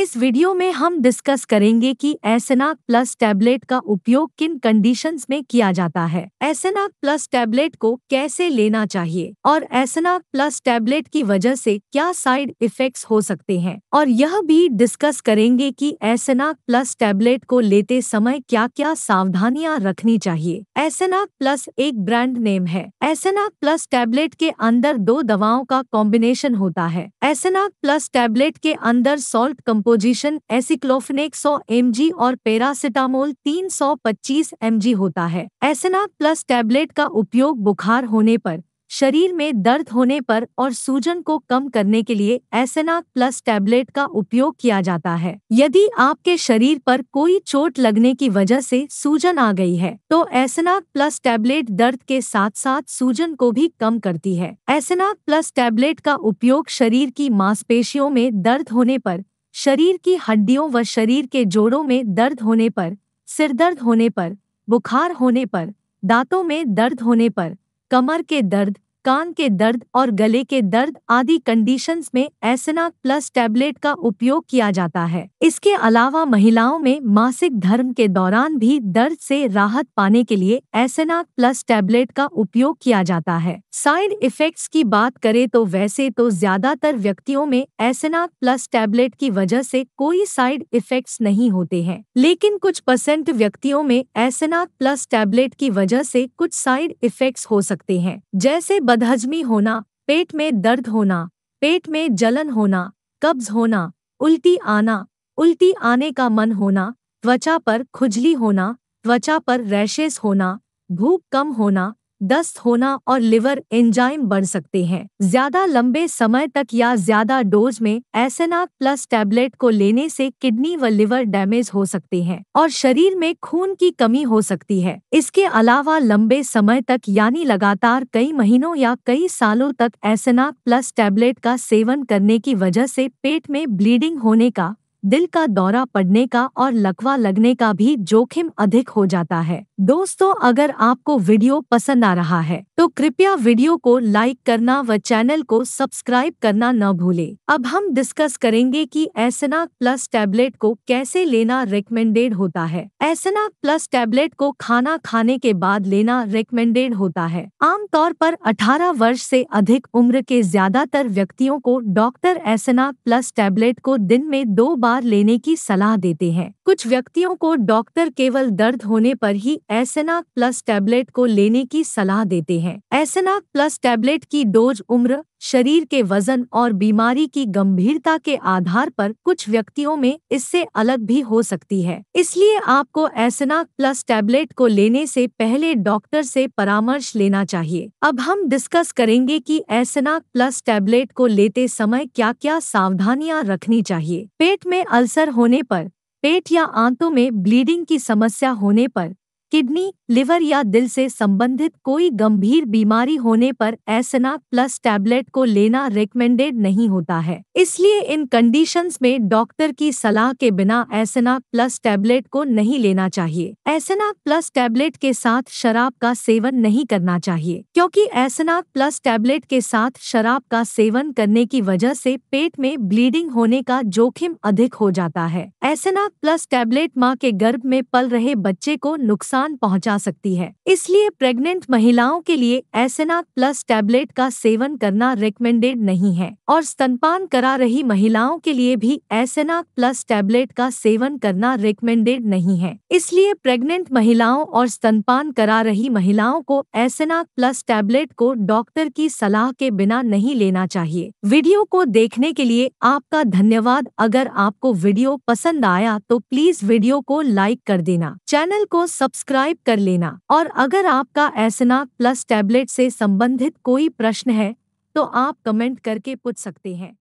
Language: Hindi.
इस वीडियो में हम डिस्कस करेंगे कि एसेनाक प्लस टैबलेट का उपयोग किन कंडीशंस में किया जाता है एसेनाक प्लस टैबलेट को कैसे लेना चाहिए और एसेनाक प्लस टैबलेट की वजह से क्या साइड इफेक्ट्स हो सकते हैं और यह भी डिस्कस करेंगे कि एसेनाक प्लस टैबलेट को लेते समय क्या क्या सावधानियां रखनी चाहिए एसेनाक प्लस एक ब्रांड नेम है एसेनाक प्लस टैबलेट के अंदर दो दवाओं का कॉम्बिनेशन होता है एसेनाक प्लस टैबलेट के अंदर salt compo composition aceclofenac 100 M और पेरासिटामोल 325 सौ होता है एसना प्लस टैबलेट का उपयोग बुखार होने पर शरीर में दर्द होने पर और सूजन को कम करने के लिए एसेनाक प्लस टैबलेट का उपयोग किया जाता है यदि आपके शरीर पर कोई चोट लगने की वजह से सूजन आ गई है तो एसेनाक प्लस टैबलेट दर्द के साथ साथ सूजन को भी कम करती है एसेनाक प्लस टैबलेट का उपयोग शरीर की मांसपेशियों में दर्द होने पर शरीर की हड्डियों व शरीर के जोड़ों में दर्द होने पर सिर दर्द होने पर बुखार होने पर दांतों में दर्द होने पर कमर के दर्द कान के दर्द और गले के दर्द आदि कंडीशंस में एसनाक प्लस टैबलेट का उपयोग किया जाता है इसके अलावा महिलाओं में मासिक धर्म के दौरान भी दर्द से राहत पाने के लिए एसनाक प्लस टैबलेट का उपयोग किया जाता है साइड इफेक्ट्स की बात करें तो वैसे तो ज्यादातर व्यक्तियों में एसनाक प्लस टैबलेट की वजह से कोई साइड इफेक्ट्स नहीं होते हैं लेकिन कुछ परसेंट व्यक्तियों में एसनाक प्लस टैबलेट की वजह से कुछ साइड इफेक्ट्स हो सकते हैं जैसे बदहजमी होना पेट में दर्द होना पेट में जलन होना कब्ज होना उल्टी आना उल्टी आने का मन होना त्वचा पर खुजली होना त्वचा पर रैशेस होना भूख कम होना दस्त होना और लिवर एंजाइम बढ़ सकते हैं ज्यादा लंबे समय तक या ज्यादा डोज में एसेनाक प्लस टैबलेट को लेने से किडनी व लिवर डैमेज हो सकते हैं और शरीर में खून की कमी हो सकती है इसके अलावा लंबे समय तक यानी लगातार कई महीनों या कई सालों तक एसेनाक प्लस टैबलेट का सेवन करने की वजह से पेट में ब्लीडिंग होने का दिल का दौरा पड़ने का और लकवा लगने का भी जोखिम अधिक हो जाता है दोस्तों अगर आपको वीडियो पसंद आ रहा है तो कृपया वीडियो को लाइक करना व चैनल को सब्सक्राइब करना न भूले अब हम डिस्कस करेंगे कि एसनाक प्लस टैबलेट को कैसे लेना रिकमेंडेड होता है एसनाक प्लस टैबलेट को खाना खाने के बाद लेना रिकमेंडेड होता है आमतौर पर 18 वर्ष से अधिक उम्र के ज्यादातर व्यक्तियों को डॉक्टर एसनाक प्लस टैबलेट को दिन में दो बार खुरपा लेने की सलाह देते हैं कुछ व्यक्तियों को डॉक्टर केवल दर्द होने पर ही एसेनाक प्लस टैबलेट को लेने की सलाह देते हैं एसेनाक प्लस टैबलेट की डोज उम्र शरीर के वजन और बीमारी की गंभीरता के आधार पर कुछ व्यक्तियों में इससे अलग भी हो सकती है इसलिए आपको एसेनाक प्लस टैबलेट को लेने से पहले डॉक्टर से परामर्श लेना चाहिए अब हम डिस्कस करेंगे कि एसेनाक प्लस टैबलेट को लेते समय क्या क्या सावधानियां रखनी चाहिए पेट में में अल्सर होने पर पेट या आंतों में ब्लीडिंग की समस्या होने पर किडनी लिवर या दिल से संबंधित कोई गंभीर बीमारी होने पर एसना प्लस टैबलेट को लेना रिकमेंडेड नहीं होता है इसलिए इन कंडीशंस में डॉक्टर की सलाह के बिना एसना प्लस टैबलेट को नहीं लेना चाहिए एसना प्लस टैबलेट के साथ शराब का सेवन नहीं करना चाहिए क्योंकि एसना प्लस टैबलेट के साथ शराब का सेवन करने की वजह से पेट में ब्लीडिंग होने का जोखिम अधिक हो जाता है एसना प्लस टैबलेट माँ के गर्भ में पल रहे बच्चे को नुकसान नुकसान पहुंचा सकती है इसलिए प्रेग्नेंट महिलाओं के लिए एसेनाक प्लस टैबलेट का सेवन करना रिकमेंडेड नहीं है और स्तनपान करा रही महिलाओं के लिए भी एसेना प्लस टैबलेट का सेवन करना रिकमेंडेड नहीं है इसलिए प्रेग्नेंट महिलाओं और स्तनपान करा रही महिलाओं को एसेना प्लस टैबलेट को डॉक्टर की सलाह के बिना नहीं लेना चाहिए वीडियो को देखने के लिए आपका धन्यवाद अगर आपको वीडियो पसंद आया तो प्लीज वीडियो को लाइक कर देना चैनल को सब्सक्राइब सब्सक्राइब कर लेना और अगर आपका एसना प्लस टैबलेट से संबंधित कोई प्रश्न है तो आप कमेंट करके पूछ सकते हैं